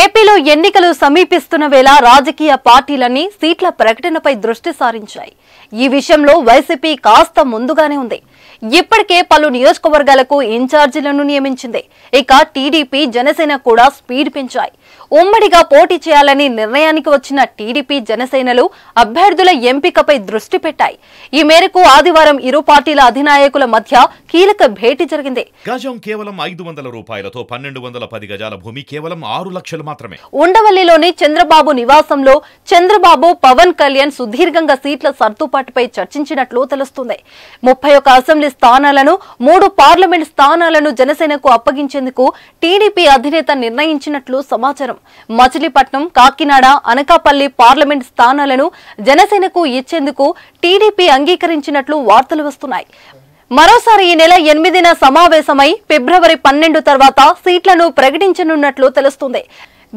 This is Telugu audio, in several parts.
ఏపీలో ఎన్నికలు సమీపిస్తున్న వేళ రాజకీయ పార్టీలన్నీ సీట్ల ప్రకటనపై దృష్టి సారించాయి ఈ విషయంలో వైసీపీ కాస్త ముందుగానే ఉంది ఇప్పటికే పలు నియోజకవర్గాలకు ఇన్ఛార్జీలను నియమించింది ఇక టీడీపీ జనసేన కూడా స్పీడ్ పెంచాయి ఉమ్మడిగా పోటీ చేయాలని నిర్ణయానికి వచ్చిన టీడీపీ జనసేనలు అభ్యర్థుల ఎంపికపై దృష్టి పెట్టాయి ఈ మేరకు ఆదివారం ఇరు పార్టీల అధినాయకుల మధ్య కీలక భేటీ జరిగింది గజం కేవలం ఐదు వందల రూపాయలతో పన్నెండు వందల పది గజాల భూమి కేవలం ఆరు లక్షలు మాత్రమే ఉండవల్లిలోని చంద్రబాబు నివాసంలో చంద్రబాబు పవన్ కళ్యాణ్ సుదీర్ఘంగా సీట్ల సర్దుపాటుపై చర్చించినట్లు తెలుస్తుంది ముప్పై ఒక అసెంబ్లీ స్థానాలను మూడు పార్లమెంట్ స్థానాలను జనసేనకు అప్పగించేందుకు టీడీపీ అధినేత నిర్ణయించినట్లు సమాచారం మచిలీపట్నం కాకినాడ అనకాపల్లి పార్లమెంట్ స్థానాలను జనసేనకు ఇచ్చేందుకు టీడీపీ అంగీకరించినట్లు వార్తలు వస్తున్నాయి మరోసారి ఈ నెల ఎనిమిదిన సమావేశమై ఫిబ్రవరి పన్నెండు తర్వాత సీట్లను ప్రకటించనున్నట్లు తెలుస్తుంది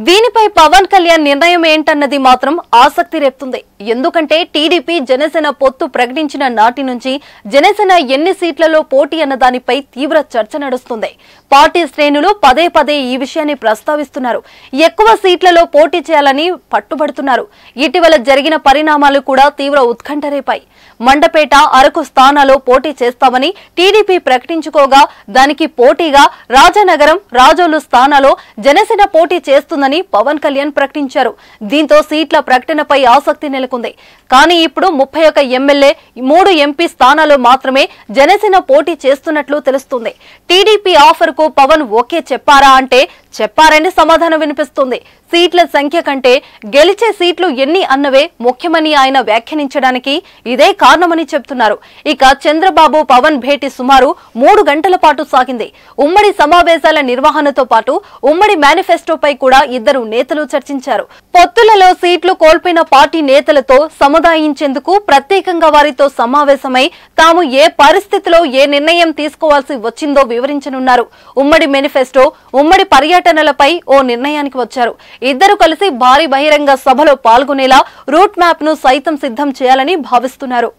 దీనిపై పవన్ కళ్యాణ్ నిర్ణయం ఏంటన్నది మాత్రం ఆసక్తి రేపుతుంది ఎందుకంటే టీడీపీ జనసేన పొత్తు ప్రకటించిన నాటి నుంచి జనసేన ఎన్ని సీట్లలో పోటీ అన్న దానిపై తీవ్ర చర్చ నడుస్తుంది పార్టీ శ్రేణులు పదే పదే ఈ విషయాన్ని ప్రస్తావిస్తున్నారు ఎక్కువ సీట్లలో పోటీ చేయాలని పట్టుబడుతున్నారు ఇటీవల జరిగిన పరిణామాలు కూడా తీవ్ర ఉత్కంఠ రేపాయి మండపేట అరకు స్థానాల్లో పోటీ చేస్తామని టీడీపీ ప్రకటించుకోగా దానికి పోటీగా రాజానగరం రాజోలు స్థానాల్లో జనసేన పోటీ చేస్తుందని పవన్ కళ్యాణ్ ప్రకటించారు దీంతో సీట్ల ప్రకటనపై ఆసక్తి నెలకొంది అందుకుంది కానీ ఇప్పుడు ముప్పై ఒక ఎమ్మెల్యే మూడు ఎంపీ స్థానాలు మాత్రమే జనసేన పోటీ చేస్తున్నట్లు తెలుస్తుంది టీడీపీ ఆఫర్ కు పవన్ ఓకే చెప్పారా అంటే చెప్పారని సమాధానం వినిపిస్తుంది సీట్ల సంఖ్య కంటే గెలిచే సీట్లు ఎన్ని అన్నవే ముఖ్యమని ఆయన వ్యాఖ్యానించడానికి ఇదే కారణమని చెబుతున్నారు ఇక చంద్రబాబు పవన్ భేటీ సుమారు మూడు గంటల పాటు సాగింది ఉమ్మడి సమావేశాల నిర్వహణతో పాటు ఉమ్మడి మేనిఫెస్టోపై కూడా ఇద్దరు నేతలు చర్చించారు పొత్తులలో సీట్లు కోల్పోయిన పార్టీ నేతలతో సముదాయించేందుకు ప్రత్యేకంగా వారితో సమావేశమై తాము ఏ పరిస్థితిలో ఏ నిర్ణయం తీసుకోవాల్సి వచ్చిందో వివరించనున్నారు ఉమ్మడి మేనిఫెస్టో ఉమ్మడి పర్యటన సంఘటనలపై ఓ నిర్ణయానికి వచ్చారు ఇద్దరు కలిసి భారీ బహిరంగ సభలో పాల్గొనేలా రూట్ మ్యాప్ ను సైతం సిద్ధం చేయాలని భావిస్తున్నారు